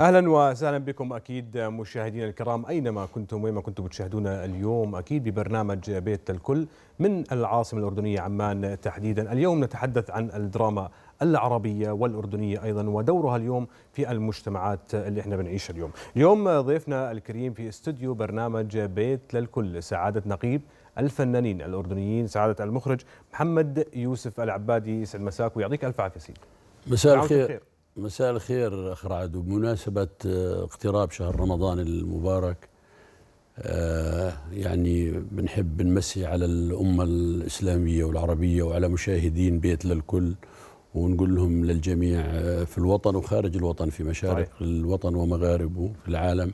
اهلا وسهلا بكم اكيد مشاهدينا الكرام اينما كنتم وما كنتم تشاهدون اليوم اكيد ببرنامج بيت الكل من العاصمه الاردنيه عمان تحديدا، اليوم نتحدث عن الدراما العربيه والاردنيه ايضا ودورها اليوم في المجتمعات اللي احنا بنعيشها اليوم. اليوم ضيفنا الكريم في استوديو برنامج بيت للكل سعاده نقيب الفنانين الاردنيين سعاده المخرج محمد يوسف العبادي يسعد مساك ويعطيك الف عافيه سيدي. مساء الخير. مساء الخير اخ رعد بمناسبه آه، اقتراب شهر رمضان المبارك آه، يعني بنحب نمسي على الامه الاسلاميه والعربيه وعلى مشاهدين بيت للكل ونقول لهم للجميع آه، في الوطن وخارج الوطن في مشارق طيب. الوطن ومغاربه في العالم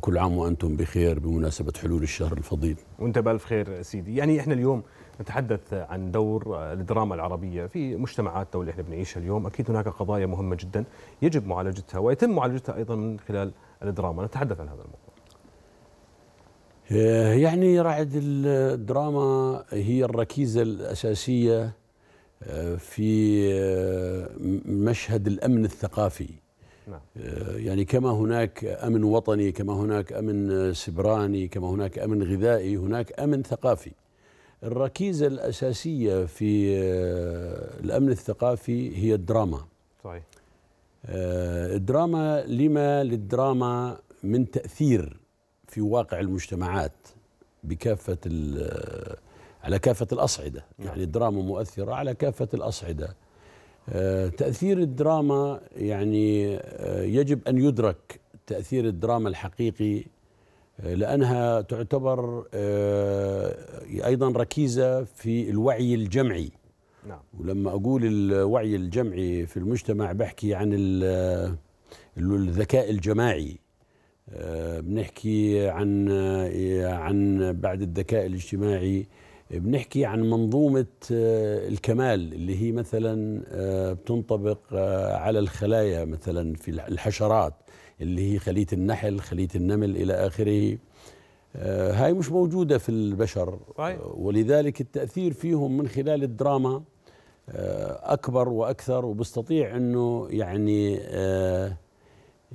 كل عام وانتم بخير بمناسبه حلول الشهر الفضيل. وانت بالف خير سيدي، يعني احنا اليوم نتحدث عن دور الدراما العربيه في مجتمعاتنا واللي احنا بنعيشها اليوم، اكيد هناك قضايا مهمه جدا يجب معالجتها ويتم معالجتها ايضا من خلال الدراما، نتحدث عن هذا الموضوع. آه، يعني رعد الدراما هي الركيزه الاساسيه آه، في آه، مشهد الامن الثقافي. نعم. آه، يعني كما هناك أمن وطني كما هناك أمن آه، سبراني كما هناك أمن غذائي هناك أمن ثقافي الركيزة الأساسية في آه، الأمن الثقافي هي الدراما صحيح الدراما لما للدراما من تأثير في واقع المجتمعات بكافة على كافة الأصعدة نعم. يعني الدراما مؤثرة على كافة الأصعدة آه، تأثير الدراما يعني آه، يجب أن يدرك تأثير الدراما الحقيقي آه، لأنها تعتبر أيضا ركيزة في الوعي الجمعي نعم. ولما أقول الوعي الجمعي في المجتمع بحكي عن الذكاء الجماعي بنحكي عن عن بعد الذكاء الاجتماعي بنحكي عن منظومة آه، الكمال اللي هي مثلا آه، بتنطبق آه، على الخلايا مثلا في الحشرات اللي هي خلية النحل خلية النمل إلى آخره هاي مش موجودة في البشر ولذلك التأثير فيهم من خلال الدراما أكبر وأكثر وبستطيع أنه يعني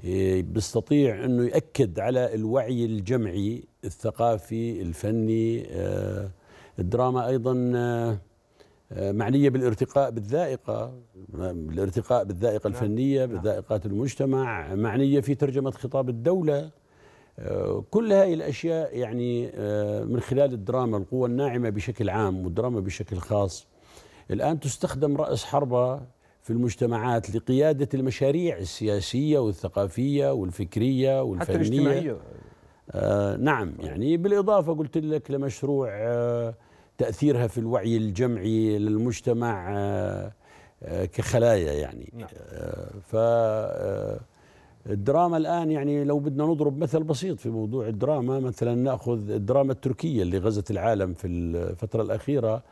إيه، بيستطيع انه ياكد على الوعي الجمعي الثقافي الفني آه الدراما ايضا آه، آه، معنيه بالارتقاء بالذائقه الارتقاء بالذائقه نعم. الفنيه نعم. بذائقات المجتمع معنيه في ترجمه خطاب الدوله آه، كل هذه الاشياء يعني من خلال الدراما القوه الناعمه بشكل عام والدراما بشكل خاص الان تستخدم راس حربه في المجتمعات لقياده المشاريع السياسيه والثقافيه والفكريه والفنيه حتى الاجتماعيه آه، نعم يعني بالإضافة قلت لك لمشروع آه، تأثيرها في الوعي الجمعي للمجتمع آه، كخلايا يعني نعم. فالدراما الآن يعني لو بدنا نضرب مثل بسيط في موضوع الدراما مثلا نأخذ الدراما التركية اللي غزت العالم في الفترة الأخيرة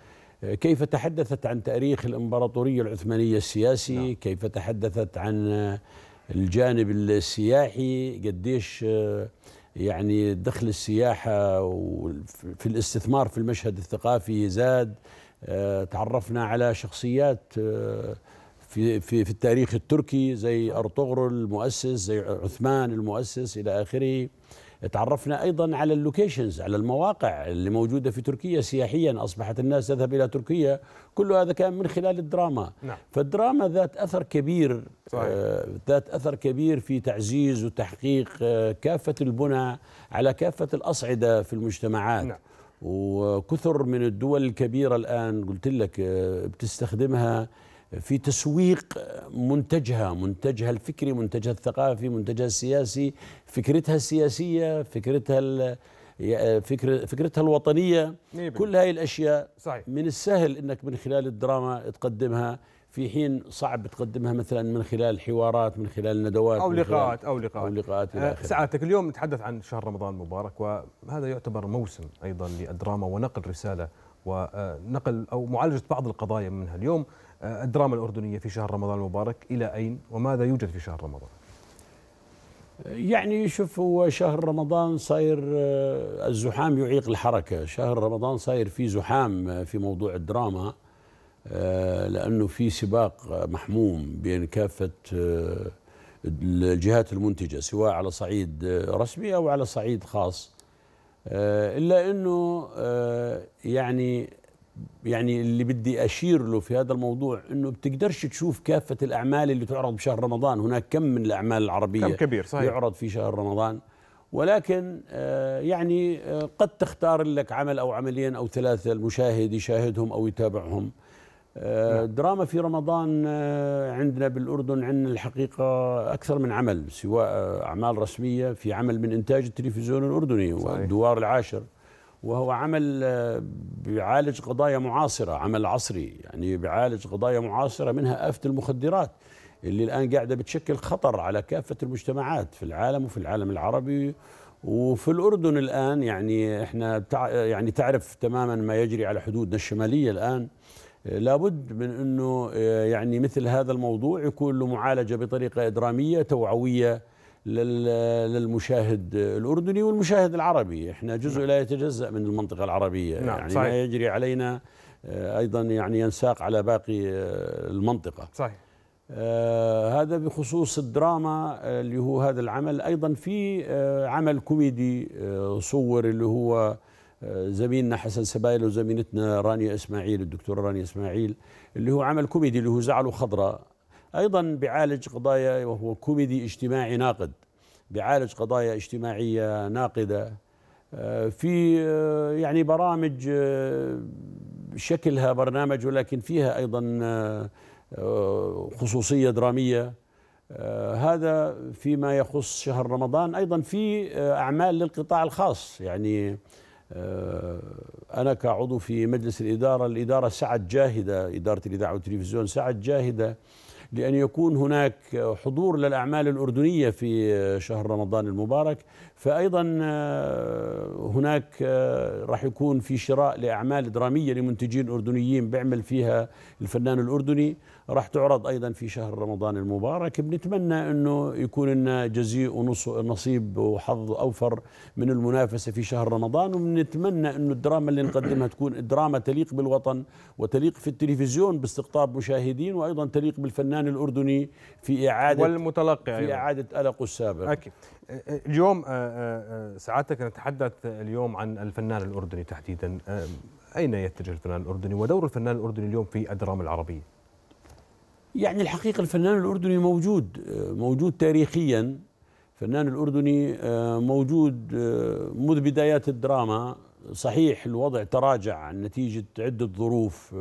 كيف تحدثت عن تاريخ الإمبراطورية العثمانية السياسي نعم. كيف تحدثت عن الجانب السياحي قديش يعني دخل السياحة وفي الاستثمار في المشهد الثقافي زاد آه، تعرفنا على شخصيات آه، في في في التاريخ التركي زي ارطغرل المؤسس زي عثمان المؤسس الى اخره تعرفنا ايضا على اللوكيشنز على المواقع اللي موجوده في تركيا سياحيا اصبحت الناس تذهب الى تركيا كل هذا كان من خلال الدراما نعم. فالدراما ذات اثر كبير صحيح. آه ذات اثر كبير في تعزيز وتحقيق آه كافه البنى على كافه الاصعده في المجتمعات نعم. وكثر من الدول الكبيره الان قلت لك آه بتستخدمها في تسويق منتجها منتجها الفكري منتجها الثقافي منتجها السياسي فكرتها السياسية فكرتها فكرة فكرتها الوطنية ميبين. كل هذه الأشياء صحيح. من السهل أنك من خلال الدراما تقدمها في حين صعب تقدمها مثلا من خلال حوارات من خلال ندوات أو لقاءات أو لقاءات أو لقاءات آه، سعادتك اليوم نتحدث عن شهر رمضان المبارك وهذا يعتبر موسم أيضا للدراما ونقل رسالة ونقل أو معالجة بعض القضايا منها اليوم آه، الدراما الأردنية في شهر رمضان المبارك إلى أين وماذا يوجد في شهر رمضان يعني شوف هو شهر رمضان صاير آه، الزحام يعيق الحركة شهر رمضان صاير في زحام آه، في موضوع الدراما لأنه في سباق محموم بين كافة الجهات المنتجة سواء على صعيد رسمي أو على صعيد خاص آه، الا انه آه، يعني يعني اللي بدي اشير له في هذا الموضوع انه بتقدرش تشوف كافه الاعمال اللي تعرض بشهر رمضان هناك كم من الاعمال العربيه كم كبير صحيح يعرض في شهر رمضان ولكن آه، يعني قد تختار لك عمل او عملين او ثلاثه المشاهد يشاهدهم او يتابعهم نعم. آه، دراما في رمضان آه، عندنا بالأردن عندنا الحقيقة أكثر من عمل سواء آه، أعمال رسمية في عمل من إنتاج التلفزيون الأردني والدوار العاشر وهو عمل بيعالج قضايا معاصرة عمل عصري يعني بيعالج قضايا معاصرة منها آفة المخدرات اللي الآن قاعدة بتشكل خطر على كافة المجتمعات في العالم وفي العالم العربي وفي الأردن الآن يعني إحنا يعني تعرف تماما ما يجري على حدودنا الشمالية الآن لابد من انه آه، يعني مثل هذا الموضوع يكون له معالجه بطريقه دراميه توعويه للمشاهد الاردني والمشاهد العربي، احنا جزء نعم. لا يتجزا من المنطقه العربيه نعم يعني صحيح. ما يجري علينا آه، ايضا يعني ينساق على باقي آه، المنطقه. صحيح. آه هذا بخصوص الدراما اللي هو هذا العمل ايضا في عمل كوميدي صور اللي هو زميلنا حسن سبايل وزميلتنا رانيا اسماعيل الدكتوره رانيا اسماعيل اللي هو عمل كوميدي اللي هو زعل وخضراء ايضا بيعالج قضايا وهو كوميدي اجتماعي ناقد بيعالج قضايا اجتماعيه ناقده آه، في آه، يعني برامج آه، شكلها برنامج ولكن فيها ايضا خصوصيه دراميه هذا فيما يخص شهر رمضان ايضا في اعمال للقطاع الخاص يعني آه، أنا كعضو في مجلس الإدارة الإدارة سعت جاهدة إدارة الإذاعة والتلفزيون سعت جاهدة لأن يكون هناك حضور للأعمال الأردنية في شهر رمضان المبارك فايضا آه، هناك آه، راح يكون في شراء لاعمال دراميه لمنتجين اردنيين بيعمل فيها الفنان الاردني راح تعرض ايضا في شهر رمضان المبارك بنتمنى انه يكون لنا جزيء ونصيب وحظ اوفر من المنافسه في شهر رمضان وبنتمنى انه الدراما اللي نقدمها تكون دراما تليق بالوطن وتليق في التلفزيون باستقطاب مشاهدين وايضا تليق بالفنان الاردني في اعاده والمتلقي في اعاده قلقه السابق اكيد اليوم آه، آه، آه، سعادتك نتحدث اليوم عن الفنان الاردني تحديدا اين يتجه الفنان الاردني ودور الفنان الاردني اليوم في الدراما العربيه؟ يعني الحقيقه الفنان الاردني موجود موجود تاريخيا الفنان الاردني موجود منذ بدايات الدراما صحيح الوضع تراجع نتيجه عده ظروف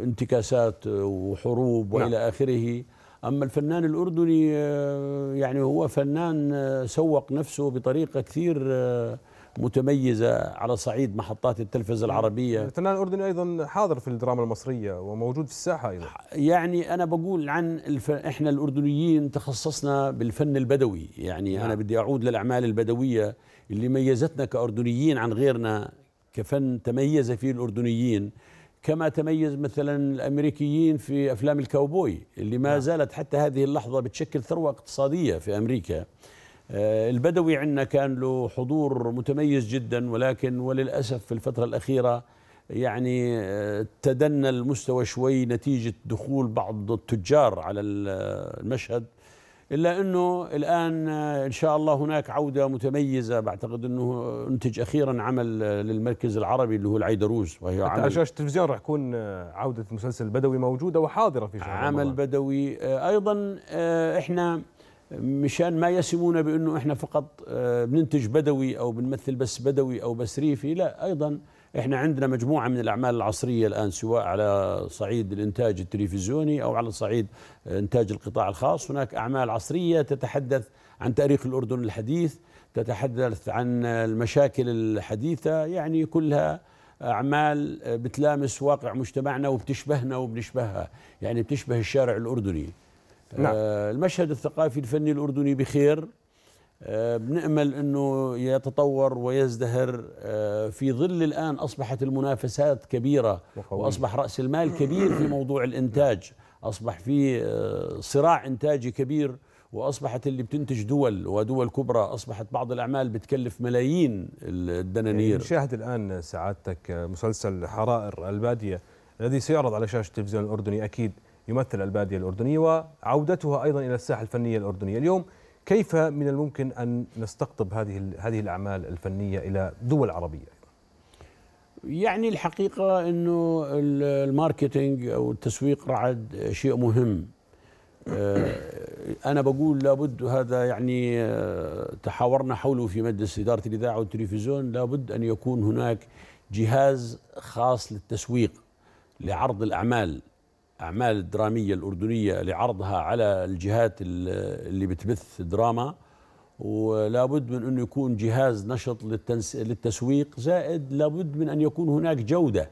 انتكاسات وحروب نعم. والى اخره اما الفنان الاردني يعني هو فنان آه، سوق نفسه بطريقه كثير آه، متميزه على صعيد محطات التلفزه العربيه الفنان الاردني ايضا حاضر في الدراما المصريه وموجود في الساحه ايضا يعني انا بقول عن الف... احنا الاردنيين تخصصنا بالفن البدوي يعني نعم. انا بدي اعود للاعمال البدويه اللي ميزتنا كاردنيين عن غيرنا كفن تميز فيه الاردنيين كما تميز مثلا الامريكيين في افلام الكاوبوي اللي ما نعم. زالت حتى هذه اللحظه بتشكل ثروه اقتصاديه في امريكا آه، البدوي عندنا كان له حضور متميز جدا ولكن وللاسف في الفتره الاخيره يعني آه، تدنى المستوى شوي نتيجه دخول بعض التجار على المشهد إلا أنه الآن آه، إن شاء الله هناك عودة متميزة بعتقد أنه أنتج أخيرا عمل آه، للمركز العربي اللي هو العيدروز وهي حتى على شاشة التلفزيون راح يكون آه، عودة مسلسل البدوي موجودة وحاضرة في شهر عمل الله. بدوي أيضا إحنا مشان ما يسمونا بأنه إحنا فقط بننتج بدوي أو بنمثل بس بدوي أو بس ريفي لا أيضا احنا عندنا مجموعه من الاعمال العصريه الان سواء على صعيد الانتاج التلفزيوني او على صعيد انتاج القطاع الخاص هناك اعمال عصريه تتحدث عن تاريخ الاردن الحديث تتحدث عن المشاكل الحديثه يعني كلها اعمال بتلامس واقع مجتمعنا وبتشبهنا وبنشبهها يعني بتشبه الشارع الاردني نعم. آه، المشهد الثقافي الفني الاردني بخير آه، بنأمل أنه يتطور ويزدهر آه، في ظل الآن أصبحت المنافسات كبيرة وأصبح رأس المال كبير في موضوع الإنتاج أصبح في آه، صراع إنتاجي كبير واصبحت اللي بتنتج دول ودول كبرى اصبحت بعض الاعمال بتكلف ملايين الدنانير إيه، نشاهد الان سعادتك مسلسل حرائر الباديه الذي سيعرض على شاشه التلفزيون الاردني اكيد يمثل الباديه الاردنيه وعودتها ايضا الى الساحه الفنيه الاردنيه اليوم كيف من الممكن أن نستقطب هذه هذه الأعمال الفنية إلى دول عربية؟ يعني الحقيقة أنه الماركتينج أو التسويق رعد شيء مهم آه، أنا بقول لابد هذا يعني آه، تحاورنا حوله في مجلس إدارة الإذاعة والتلفزيون لابد أن يكون هناك جهاز خاص للتسويق لعرض الأعمال الأعمال الدرامية الأردنية لعرضها على الجهات اللي بتبث دراما ولابد من أنه يكون جهاز نشط للتنس... للتسويق زائد لابد من أن يكون هناك جودة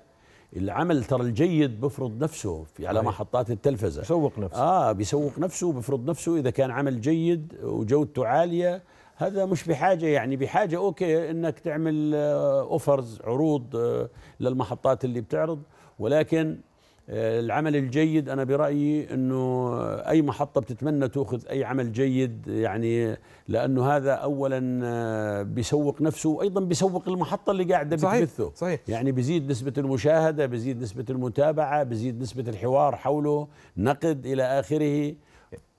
العمل ترى الجيد بفرض نفسه في على محطات التلفزة بيسوق نفسه آه بيسوق نفسه بفرض نفسه إذا كان عمل جيد وجودته عالية هذا مش بحاجة يعني بحاجة أوكي أنك تعمل أوفرز آه، عروض آه، للمحطات اللي بتعرض ولكن العمل الجيد انا برايي انه اي محطه بتتمنى تاخذ اي عمل جيد يعني لانه هذا اولا آه، بيسوق نفسه وايضا بيسوق المحطه اللي قاعده بتبثه صحيح. صحيح يعني بيزيد نسبه المشاهده بيزيد نسبه المتابعه بيزيد نسبه الحوار حوله نقد الى اخره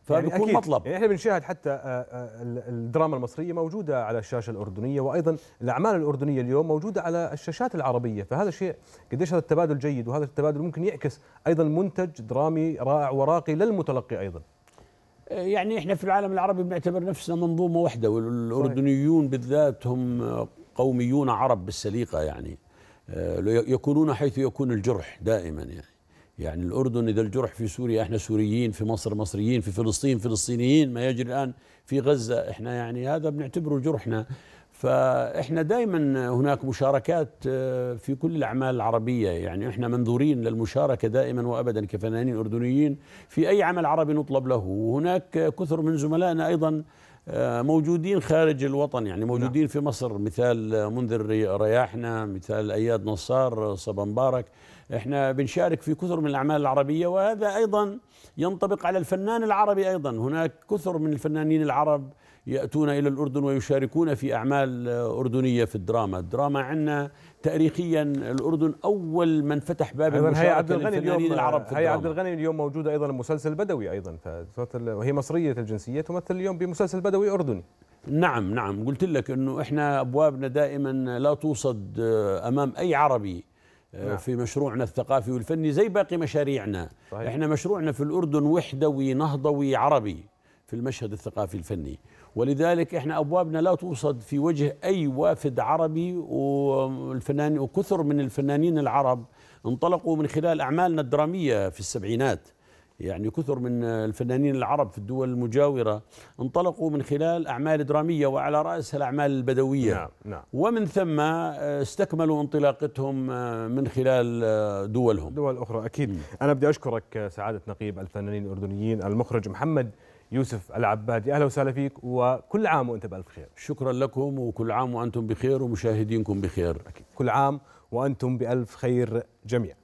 فبيكون يعني مطلب يعني احنا بنشاهد حتى آه، آه، الدراما المصريه موجوده على الشاشه الاردنيه وايضا الاعمال الاردنيه اليوم موجوده على الشاشات العربيه فهذا شيء قديش هذا التبادل جيد وهذا التبادل ممكن يعكس ايضا منتج درامي رائع وراقي للمتلقي ايضا آه، يعني احنا في العالم العربي بنعتبر نفسنا منظومه واحده والاردنيون بالذات هم قوميون عرب بالسليقه يعني يكونون حيث يكون الجرح دائما يعني يعني الأردن إذا الجرح في سوريا إحنا سوريين في مصر مصريين في فلسطين فلسطينيين ما يجري الآن في غزة إحنا يعني هذا بنعتبره جرحنا فإحنا دائما هناك مشاركات آه، في كل الأعمال العربية يعني إحنا منذورين للمشاركة دائما وأبدا كفنانين أردنيين في أي عمل عربي نطلب له وهناك كثر من زملائنا أيضا آه، موجودين خارج الوطن يعني موجودين نعم. في مصر مثال منذر رياحنا مثال اياد نصار صبا مبارك احنا بنشارك في كثر من الاعمال العربيه وهذا ايضا ينطبق على الفنان العربي ايضا هناك كثر من الفنانين العرب يأتون إلى الأردن ويشاركون في أعمال أردنية في الدراما الدراما عندنا تاريخيا الأردن أول من فتح باب المشاركة هي عبد الغني اليوم العرب في هي عبد الغني اليوم موجودة أيضا مسلسل بدوي أيضا وهي مصرية الجنسية تمثل اليوم بمسلسل بدوي أردني نعم نعم قلت لك أنه إحنا أبوابنا دائما لا توصد آه، أمام أي عربي آه، نعم. في مشروعنا الثقافي والفني زي باقي مشاريعنا صحيح. احنا مشروعنا في الاردن وحدوي نهضوي عربي في المشهد الثقافي الفني ولذلك احنا ابوابنا لا توصد في وجه اي وافد عربي والفنان وكثر من الفنانين العرب انطلقوا من خلال اعمالنا الدراميه في السبعينات يعني كثر من الفنانين العرب في الدول المجاورة انطلقوا من خلال أعمال درامية وعلى رأسها الأعمال البدوية نعم نعم ومن ثم آه، استكملوا انطلاقتهم آه، من خلال آه، دولهم دول أخرى أكيد أنا بدي أشكرك سعادة نقيب الفنانين الأردنيين المخرج محمد يوسف العبادي اهلا وسهلا فيك وكل عام وانت بالف خير شكرا لكم وكل عام وانتم بخير ومشاهدينكم بخير أكيد. كل عام وانتم بالف خير جميعا